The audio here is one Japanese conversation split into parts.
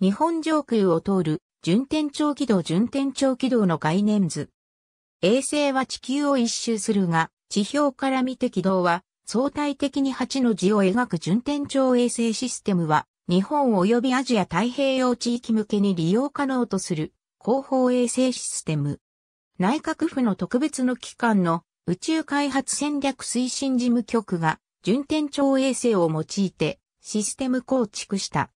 日本上空を通る順天長軌道順天長軌道の概念図。衛星は地球を一周するが、地表から見て軌道は相対的に8の字を描く順天長衛星システムは、日本及びアジア太平洋地域向けに利用可能とする広報衛星システム。内閣府の特別の機関の宇宙開発戦略推進事務局が順天長衛星を用いてシステム構築した。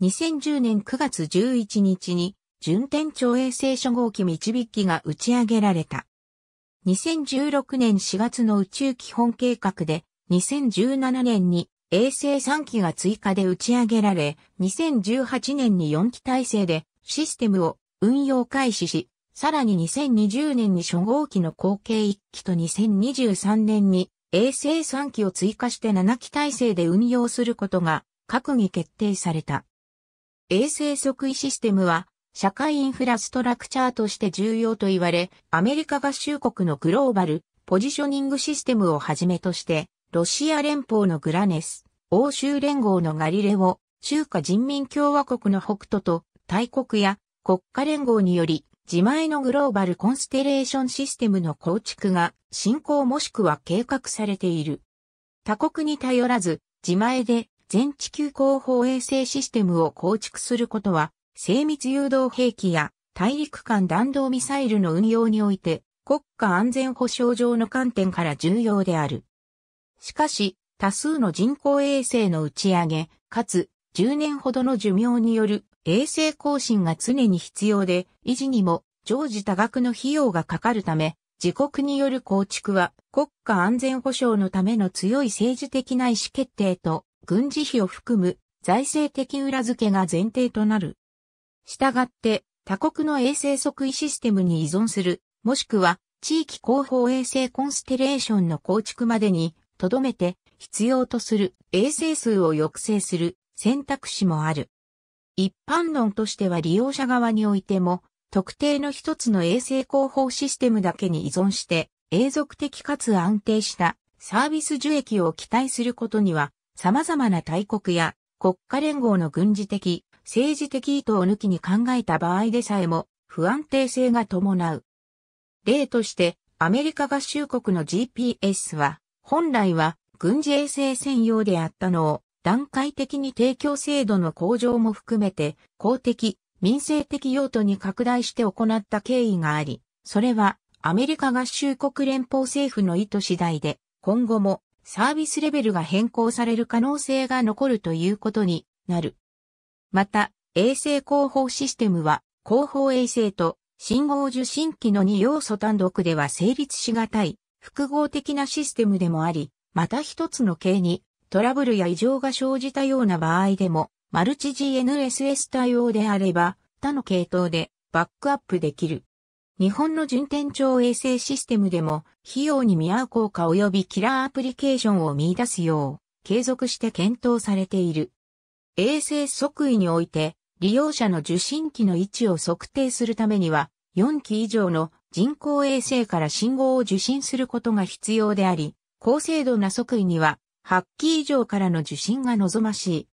2010年9月11日に順天町衛星初号機導きが打ち上げられた。2016年4月の宇宙基本計画で、2017年に衛星3機が追加で打ち上げられ、2018年に4機体制でシステムを運用開始し、さらに2020年に初号機の後継1機と2023年に衛星3機を追加して7機体制で運用することが閣議決定された。衛生即位システムは、社会インフラストラクチャーとして重要と言われ、アメリカ合衆国のグローバル、ポジショニングシステムをはじめとして、ロシア連邦のグラネス、欧州連合のガリレオ、中華人民共和国の北斗と、大国や国家連合により、自前のグローバルコンステレーションシステムの構築が進行もしくは計画されている。他国に頼らず、自前で全地球広報衛星システムを構築することは、精密誘導兵器や大陸間弾道ミサイルの運用において、国家安全保障上の観点から重要である。しかし、多数の人工衛星の打ち上げ、かつ、10年ほどの寿命による衛星更新が常に必要で、維持にも常時多額の費用がかかるため、自国による構築は国家安全保障のための強い政治的な意思決定と軍事費を含む財政的裏付けが前提となる。したがって、他国の衛星即位システムに依存する、もしくは地域広報衛星コンステレーションの構築までに、とどめて必要とする衛星数を抑制する選択肢もある。一般論としては利用者側においても、特定の一つの衛星広報システムだけに依存して、永続的かつ安定したサービス受益を期待することには様々な大国や国家連合の軍事的、政治的意図を抜きに考えた場合でさえも不安定性が伴う。例として、アメリカ合衆国の GPS は、本来は軍事衛星専用であったのを、段階的に提供制度の向上も含めて、公的、民生的用途に拡大して行った経緯があり、それはアメリカ合衆国連邦政府の意図次第で、今後もサービスレベルが変更される可能性が残るということになる。また、衛星広報システムは、広報衛星と信号受信機の2要素単独では成立しがたい、複合的なシステムでもあり、また一つの系にトラブルや異常が生じたような場合でも、マルチ GNSS 対応であれば、他の系統でバックアップできる。日本の順天町衛星システムでも費用に見合う効果及びキラーアプリケーションを見出すよう継続して検討されている。衛星即位において利用者の受信機の位置を測定するためには4機以上の人工衛星から信号を受信することが必要であり、高精度な即位には8機以上からの受信が望ましい。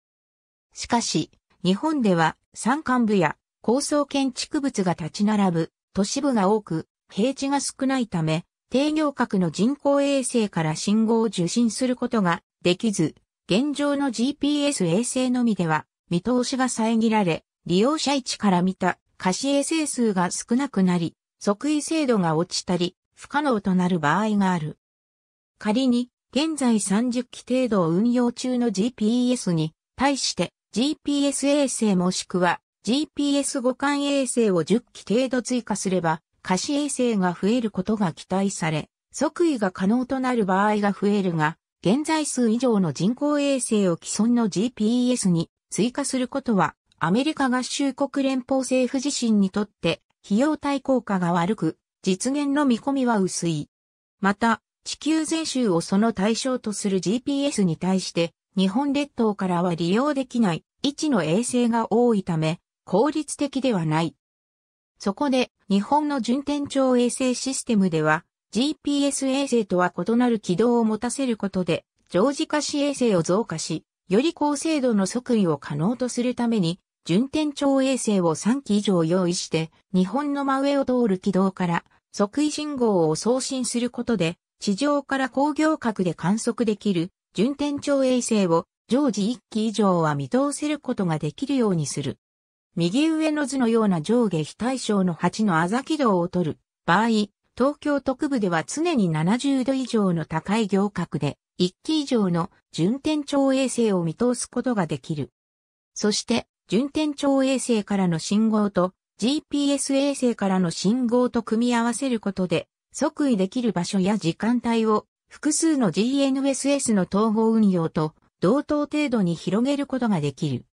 しかし、日本では山間部や高層建築物が立ち並ぶ都市部が多く、平地が少ないため、低行角の人工衛星から信号を受信することができず、現状の GPS 衛星のみでは見通しが遮られ、利用者位置から見た可視衛星数が少なくなり、即位精度が落ちたり、不可能となる場合がある。仮に、現在30機程度を運用中の GPS に対して GPS 衛星もしくは GPS 互換衛星を10機程度追加すれば、可視衛星が増えることが期待され、即位が可能となる場合が増えるが、現在数以上の人工衛星を既存の GPS に追加することは、アメリカ合衆国連邦政府自身にとって、費用対効果が悪く、実現の見込みは薄い。また、地球全周をその対象とする GPS に対して、日本列島からは利用できない位置の衛星が多いため、効率的ではない。そこで、日本の順天頂衛星システムでは、GPS 衛星とは異なる軌道を持たせることで、常時化し衛星を増加し、より高精度の測位を可能とするために、順天頂衛星を3機以上用意して、日本の真上を通る軌道から、測位信号を送信することで、地上から工業核で観測できる順天頂衛星を常時1機以上は見通せることができるようにする。右上の図のような上下非対称の8のあざ軌道を取る場合、東京特部では常に70度以上の高い行角で、1機以上の順天町衛星を見通すことができる。そして、順天町衛星からの信号と GPS 衛星からの信号と組み合わせることで、即位できる場所や時間帯を複数の GNSS の統合運用と同等程度に広げることができる。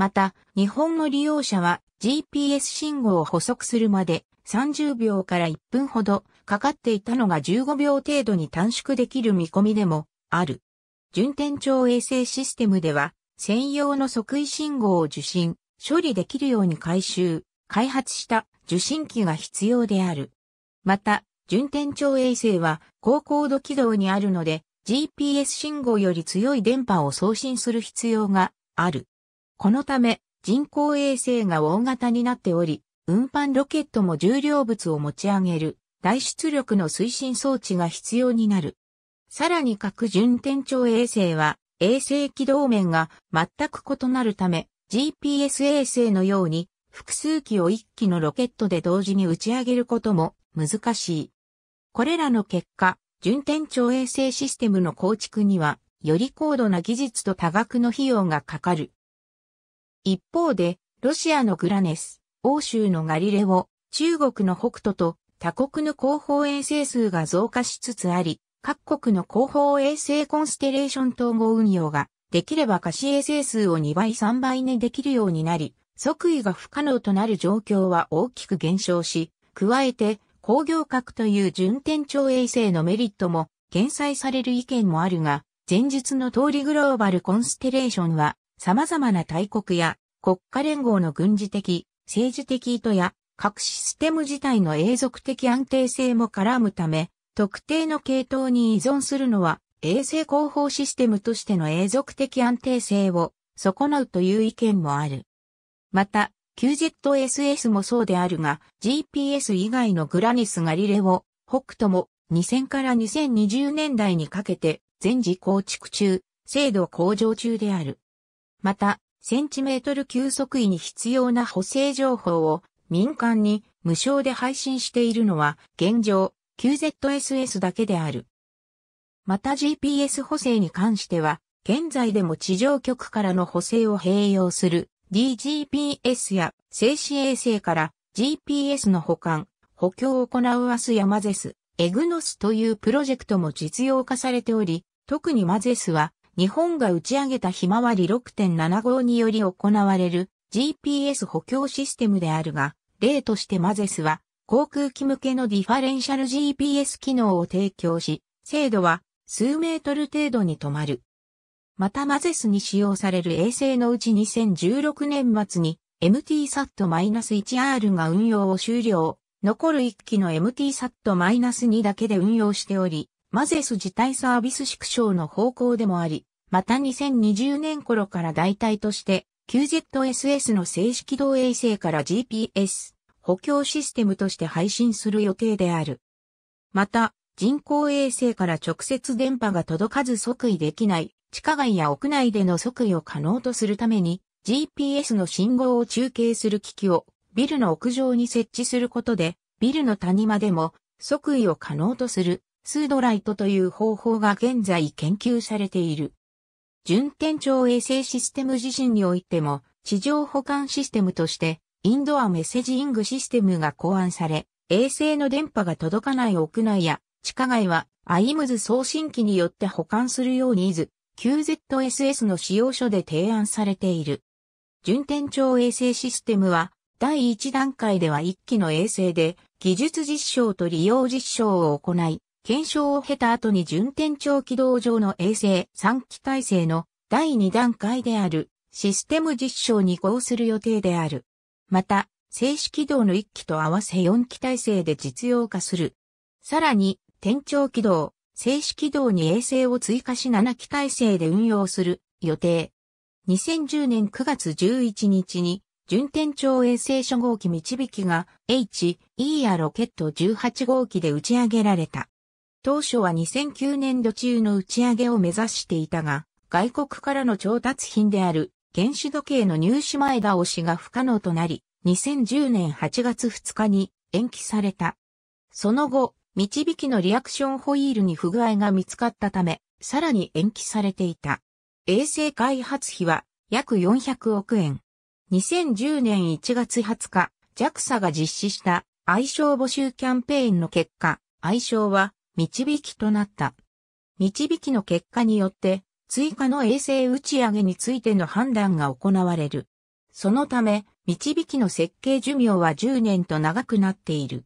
また、日本の利用者は GPS 信号を補足するまで30秒から1分ほどかかっていたのが15秒程度に短縮できる見込みでもある。順天町衛星システムでは専用の即位信号を受信、処理できるように回収、開発した受信機が必要である。また、順天町衛星は高高度軌道にあるので GPS 信号より強い電波を送信する必要がある。このため、人工衛星が大型になっており、運搬ロケットも重量物を持ち上げる、大出力の推進装置が必要になる。さらに各順天長衛星は、衛星軌道面が全く異なるため、GPS 衛星のように複数機を1機のロケットで同時に打ち上げることも難しい。これらの結果、順天長衛星システムの構築には、より高度な技術と多額の費用がかかる。一方で、ロシアのグラネス、欧州のガリレオ、中国の北斗と他国の広報衛星数が増加しつつあり、各国の広報衛星コンステレーション統合運用ができれば可視衛星数を2倍3倍にできるようになり、即位が不可能となる状況は大きく減少し、加えて工業核という順天長衛星のメリットも減災される意見もあるが、前述の通りグローバルコンステレーションは様々な大国や国家連合の軍事的、政治的意図や各システム自体の永続的安定性も絡むため、特定の系統に依存するのは衛星広報システムとしての永続的安定性を損なうという意見もある。また、QZSS もそうであるが、GPS 以外のグラニス・ガリレオ、北斗も2000から2020年代にかけて全時構築中、精度向上中である。また、センチメートル急速位に必要な補正情報を民間に無償で配信しているのは現状 QZSS だけである。また GPS 補正に関しては、現在でも地上局からの補正を併用する DGPS や静止衛星から GPS の保管、補強を行うアスやマゼス、エグノスというプロジェクトも実用化されており、特にマゼスは日本が打ち上げたひまわり6.75により行われる GPS 補強システムであるが、例としてマゼスは航空機向けのディファレンシャル GPS 機能を提供し、精度は数メートル程度に止まる。またマゼスに使用される衛星のうち2016年末に MTSAT-1R が運用を終了。残る1機の MTSAT-2 だけで運用しており、マゼス自体サービス縮小の方向でもあり、また2020年頃から代替として QZSS の正式動衛星から GPS 補強システムとして配信する予定である。また、人工衛星から直接電波が届かず即位できない地下街や屋内での即位を可能とするために GPS の信号を中継する機器をビルの屋上に設置することでビルの谷間でも即位を可能とするスードライトという方法が現在研究されている。順天町衛星システム自身においても、地上保管システムとして、インドアメッセジングシステムが考案され、衛星の電波が届かない屋内や地下街は IMS 送信機によって保管するようにいず、QZSS の使用書で提案されている。順天町衛星システムは第1段階では1機の衛星で技術実証と利用実証を行い、検証を経た後に順天長軌道上の衛星3機体制の第2段階であるシステム実証に移行する予定である。また、静止軌道の1機と合わせ4機体制で実用化する。さらに、天長軌道、静止軌道に衛星を追加し7機体制で運用する予定。2010年9月11日に、順天長衛星初号機導きが h e a ロケット18号機で打ち上げられた。当初は2009年度中の打ち上げを目指していたが、外国からの調達品である原子時計の入手前倒しが不可能となり、2010年8月2日に延期された。その後、導きのリアクションホイールに不具合が見つかったため、さらに延期されていた。衛星開発費は約400億円。2010年1月20日、JAXA が実施した愛称募集キャンペーンの結果、愛称は導きとなった。導きの結果によって、追加の衛星打ち上げについての判断が行われる。そのため、導きの設計寿命は10年と長くなっている。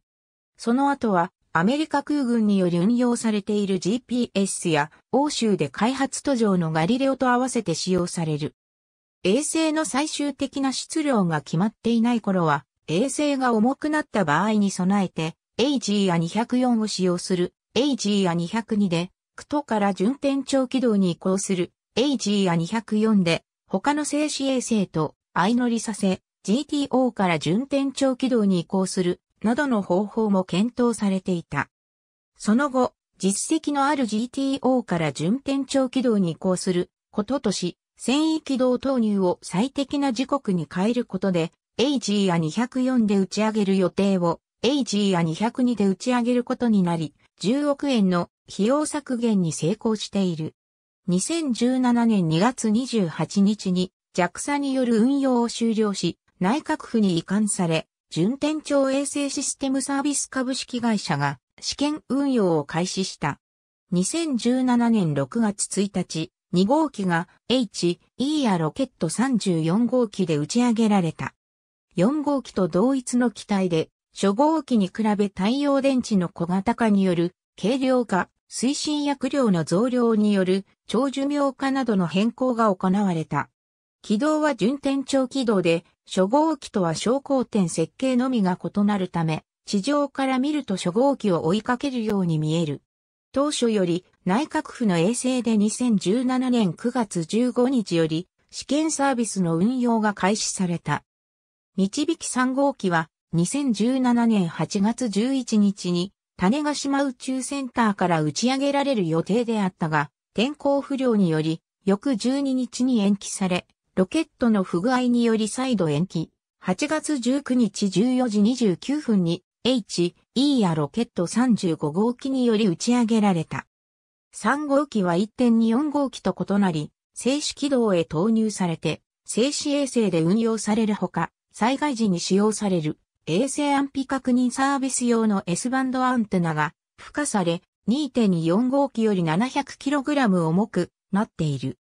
その後は、アメリカ空軍により運用されている GPS や、欧州で開発途上のガリレオと合わせて使用される。衛星の最終的な質量が決まっていない頃は、衛星が重くなった場合に備えて、AG や204を使用する AGA202 で、クトから順天長軌道に移行する AGA204 で、他の静止衛星と相乗りさせ、GTO から順天長軌道に移行する、などの方法も検討されていた。その後、実績のある GTO から順天長軌道に移行することとし、繊維軌道投入を最適な時刻に変えることで、AGA204 で打ち上げる予定を AGA202 で打ち上げることになり、10億円の費用削減に成功している。2017年2月28日に JAXA による運用を終了し、内閣府に移管され、順天町衛星システムサービス株式会社が試験運用を開始した。2017年6月1日、2号機が H、E やロケット34号機で打ち上げられた。4号機と同一の機体で初号機に比べ太陽電池の小型化による軽量化、推進薬量の増量による長寿命化などの変更が行われた。軌道は順天長軌道で、初号機とは昇降点設計のみが異なるため、地上から見ると初号機を追いかけるように見える。当初より内閣府の衛星で2017年9月15日より試験サービスの運用が開始された。導き3号機は2017年8月11日に種子島宇宙センターから打ち上げられる予定であったが、天候不良により、翌12日に延期され、ロケットの不具合により再度延期。8月19日14時29分に H、E やロケット35号機により打ち上げられた。3号機は1.24号機と異なり、静止軌道へ投入されて、静止衛星で運用されるほか、災害時に使用される。衛星安否確認サービス用の S バンドアンテナが付加され、2.45機より 700kg 重くなっている。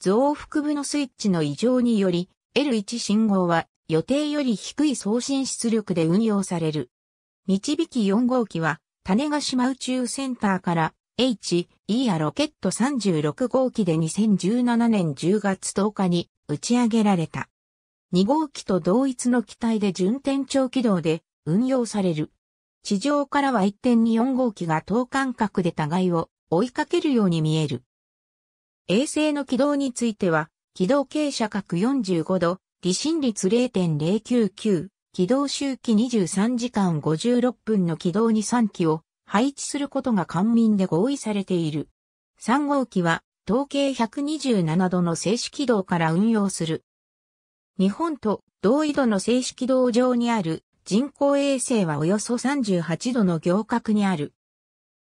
増幅部のスイッチの異常により、L1 信号は予定より低い送信出力で運用される。導き4号機は、種ヶ島宇宙センターから H、E やロケット36号機で2017年10月10日に打ち上げられた。2号機と同一の機体で順天長軌道で運用される。地上からは1.24号機が等間隔で互いを追いかけるように見える。衛星の軌道については、軌道傾斜角45度、離心率0.099、軌道周期23時間56分の軌道に3機を配置することが官民で合意されている。3号機は、統計127度の静止軌道から運用する。日本と同緯度の正式道上にある人工衛星はおよそ38度の行角にある。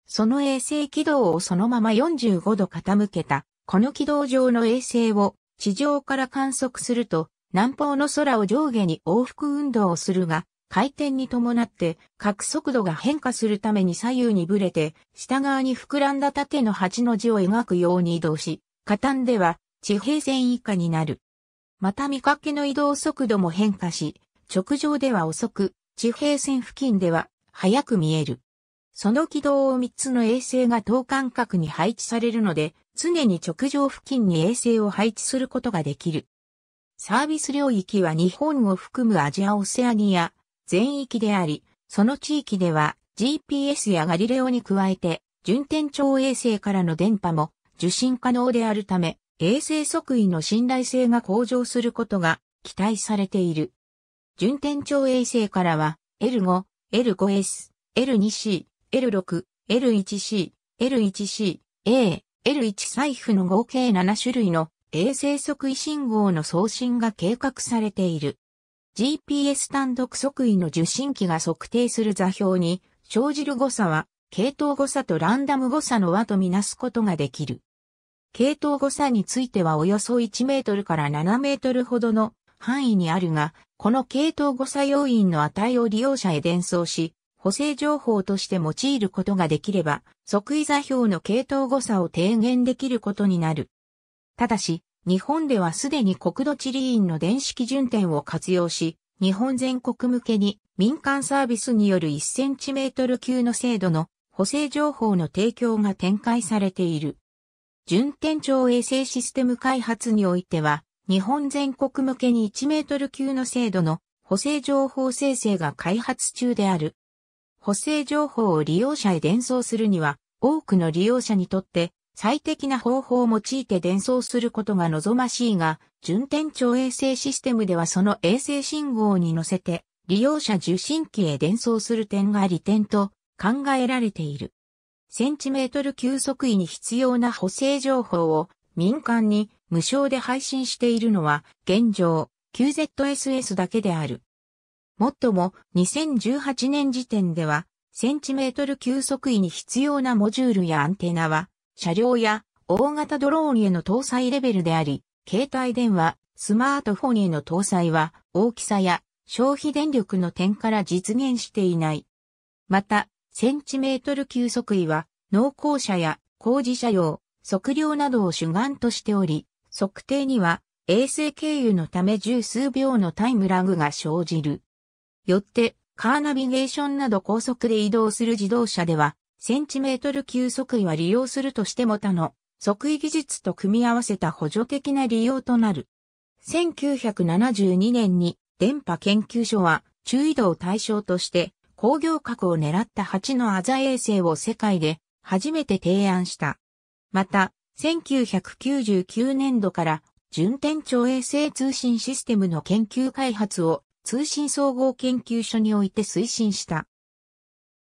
その衛星軌道をそのまま45度傾けた、この軌道上の衛星を地上から観測すると、南方の空を上下に往復運動をするが、回転に伴って各速度が変化するために左右にぶれて、下側に膨らんだ縦の8の字を描くように移動し、下端では地平線以下になる。また見かけの移動速度も変化し、直上では遅く、地平線付近では速く見える。その軌道を3つの衛星が等間隔に配置されるので、常に直上付近に衛星を配置することができる。サービス領域は日本を含むアジア・オセアニア全域であり、その地域では GPS やガリレオに加えて、順天頂衛星からの電波も受信可能であるため、衛星測位の信頼性が向上することが期待されている。順天長衛星からは L5、L5S、L2C、L6、L1C、L1C、A、L1 財布の合計7種類の衛星測位信号の送信が計画されている。GPS 単独測位の受信機が測定する座標に生じる誤差は、系統誤差とランダム誤差の和とみなすことができる。系統誤差についてはおよそ1メートルから7メートルほどの範囲にあるが、この系統誤差要因の値を利用者へ伝送し、補正情報として用いることができれば、即位座標の系統誤差を低減できることになる。ただし、日本ではすでに国土地理院の電子基準点を活用し、日本全国向けに民間サービスによる1センチメートル級の精度の補正情報の提供が展開されている。順天町衛星システム開発においては、日本全国向けに1メートル級の精度の補正情報生成が開発中である。補正情報を利用者へ伝送するには、多くの利用者にとって最適な方法を用いて伝送することが望ましいが、順天町衛星システムではその衛星信号に乗せて、利用者受信機へ伝送する点が利点と考えられている。センチメートル急速位に必要な補正情報を民間に無償で配信しているのは現状 QZSS だけである。もっとも2018年時点ではセンチメートル急速位に必要なモジュールやアンテナは車両や大型ドローンへの搭載レベルであり、携帯電話、スマートフォンへの搭載は大きさや消費電力の点から実現していない。また、センチメートル級測位は、農耕者や工事者用、測量などを主眼としており、測定には衛星経由のため十数秒のタイムラグが生じる。よって、カーナビゲーションなど高速で移動する自動車では、センチメートル級測位は利用するとしても他の測位技術と組み合わせた補助的な利用となる。1972年に電波研究所は注意度を対象として工業核を狙った8のアザ衛星を世界で初めて提案した。また、1999年度から順天町衛星通信システムの研究開発を通信総合研究所において推進した。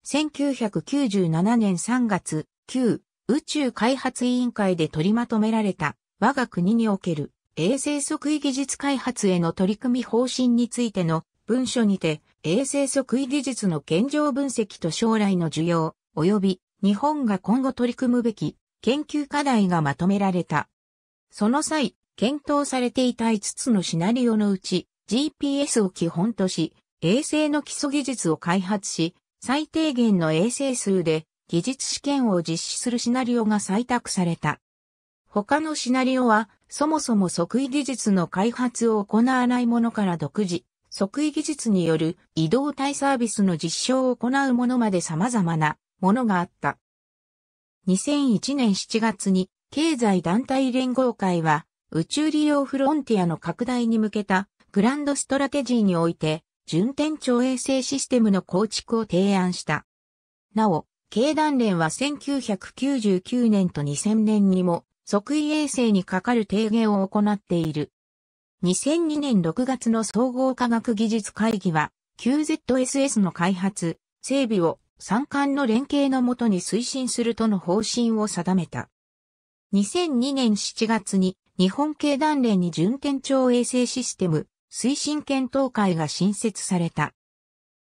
1997年3月、旧宇宙開発委員会で取りまとめられた我が国における衛星測位技術開発への取り組み方針についての文書にて衛星測位技術の現状分析と将来の需要、及び日本が今後取り組むべき研究課題がまとめられた。その際、検討されていた5つのシナリオのうち GPS を基本とし、衛星の基礎技術を開発し、最低限の衛星数で技術試験を実施するシナリオが採択された。他のシナリオは、そもそも即位技術の開発を行わないものから独自、即位技術による移動体サービスの実証を行うものまで様々なものがあった。2001年7月に経済団体連合会は宇宙利用フロンティアの拡大に向けたグランドストラテジーにおいて順天長衛星システムの構築を提案した。なお、経団連は1999年と2000年にも即位衛星にかかる提言を行っている。2002年6月の総合科学技術会議は QZSS の開発、整備を三官の連携のもとに推進するとの方針を定めた。2002年7月に日本経団連に準県庁衛星システム推進検討会が新設された。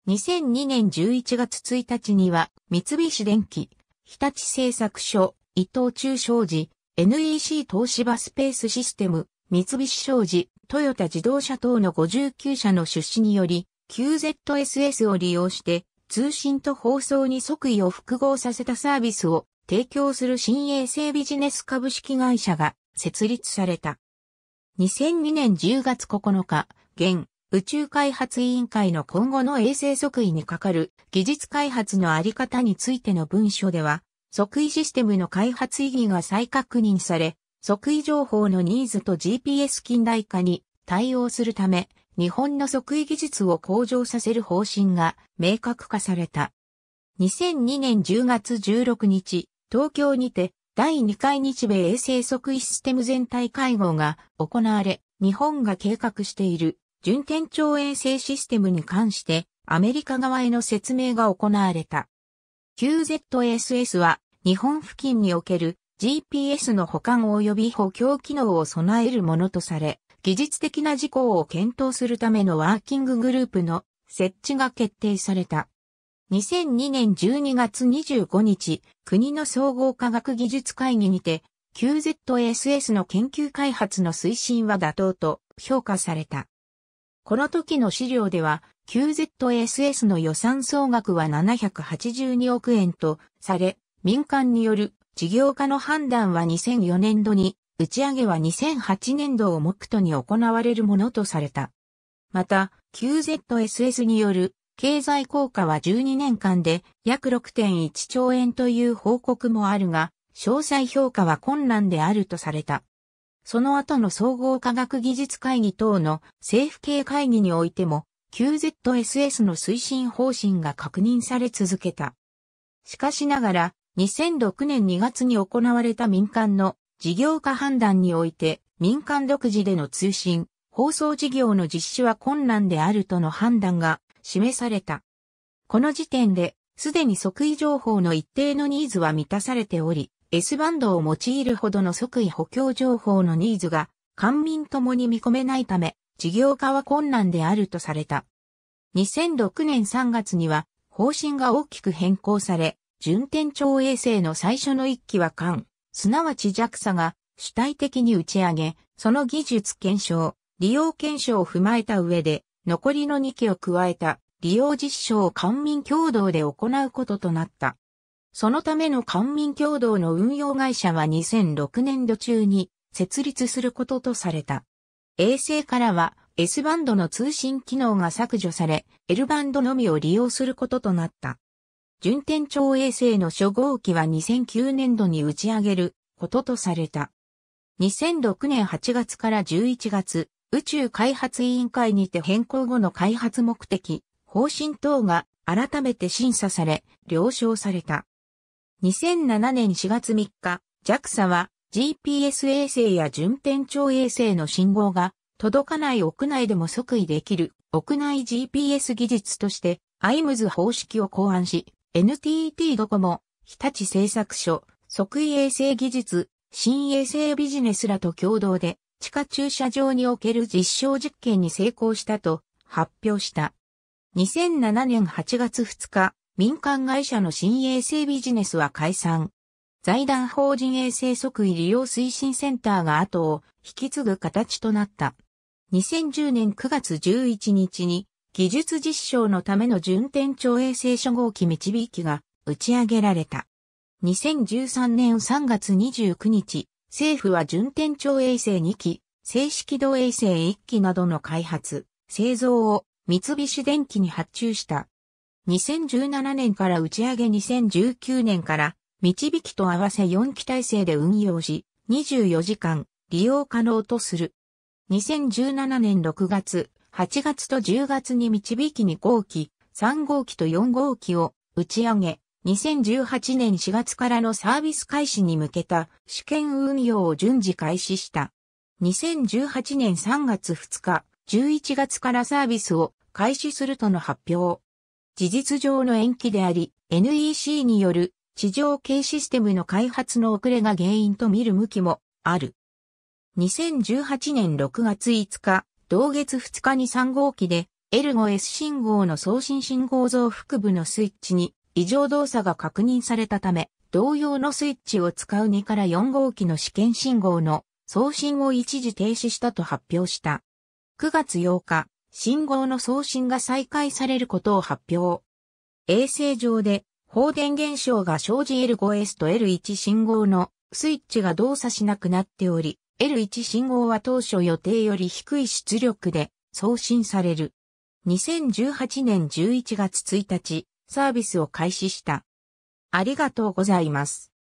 2002年11月1日には三菱電機、日立製作所、伊藤忠商事、NEC 東芝スペースシステム、三菱商事、トヨタ自動車等の59社の出資により、QZSS を利用して通信と放送に即位を複合させたサービスを提供する新衛星ビジネス株式会社が設立された。2002年10月9日、現宇宙開発委員会の今後の衛星即位にかかる技術開発のあり方についての文書では、即位システムの開発意義が再確認され、即位情報のニーズと GPS 近代化に対応するため、日本の即位技術を向上させる方針が明確化された。2002年10月16日、東京にて第2回日米衛星即位システム全体会合が行われ、日本が計画している順天頂衛星システムに関してアメリカ側への説明が行われた。QZSS は日本付近における GPS の保管及び補強機能を備えるものとされ、技術的な事項を検討するためのワーキンググループの設置が決定された。2002年12月25日、国の総合科学技術会議にて、QZSS の研究開発の推進は妥当と評価された。この時の資料では、QZSS の予算総額は782億円とされ、民間による事業化の判断は2004年度に、打ち上げは2008年度を目途に行われるものとされた。また、QZSS による経済効果は12年間で約6.1兆円という報告もあるが、詳細評価は困難であるとされた。その後の総合科学技術会議等の政府系会議においても、QZSS の推進方針が確認され続けた。しかしながら、2006年2月に行われた民間の事業化判断において、民間独自での通信、放送事業の実施は困難であるとの判断が示された。この時点で、すでに即位情報の一定のニーズは満たされており、S バンドを用いるほどの即位補強情報のニーズが、官民ともに見込めないため、事業化は困難であるとされた。2006年3月には、方針が大きく変更され、順天長衛星の最初の1機は艦、すなわち JAXA が主体的に打ち上げ、その技術検証、利用検証を踏まえた上で、残りの2機を加えた利用実証を官民共同で行うこととなった。そのための官民共同の運用会社は2006年度中に設立することとされた。衛星からは S バンドの通信機能が削除され、L バンドのみを利用することとなった。順天超衛星の初号機は2009年度に打ち上げることとされた。2006年8月から11月、宇宙開発委員会にて変更後の開発目的、方針等が改めて審査され、了承された。2007年4月3日、JAXA は GPS 衛星や順天超衛星の信号が届かない屋内でも即位できる屋内 GPS 技術として IMS 方式を考案し、NTT ドコモ、日立製作所、即位衛星技術、新衛星ビジネスらと共同で地下駐車場における実証実験に成功したと発表した。2007年8月2日、民間会社の新衛星ビジネスは解散。財団法人衛星即位利用推進センターが後を引き継ぐ形となった。2010年9月11日に技術実証のための順天庁衛星初号機導きが打ち上げられた。2013年3月29日、政府は順天庁衛星2機、静止軌道衛星1機などの開発、製造を三菱電機に発注した。2017年から打ち上げ2019年から導きと合わせ4機体制で運用し、24時間利用可能とする。2017年6月、8月と10月に導き2号機、3号機と4号機を打ち上げ、2018年4月からのサービス開始に向けた試験運用を順次開始した。2018年3月2日、11月からサービスを開始するとの発表。事実上の延期であり、NEC による地上系システムの開発の遅れが原因と見る向きもある。2018年6月5日、同月2日に3号機で、L5S 信号の送信信号増幅部のスイッチに異常動作が確認されたため、同様のスイッチを使う2から4号機の試験信号の送信を一時停止したと発表した。9月8日、信号の送信が再開されることを発表。衛星上で放電現象が生じ L5S と L1 信号のスイッチが動作しなくなっており、L1 信号は当初予定より低い出力で送信される。2018年11月1日、サービスを開始した。ありがとうございます。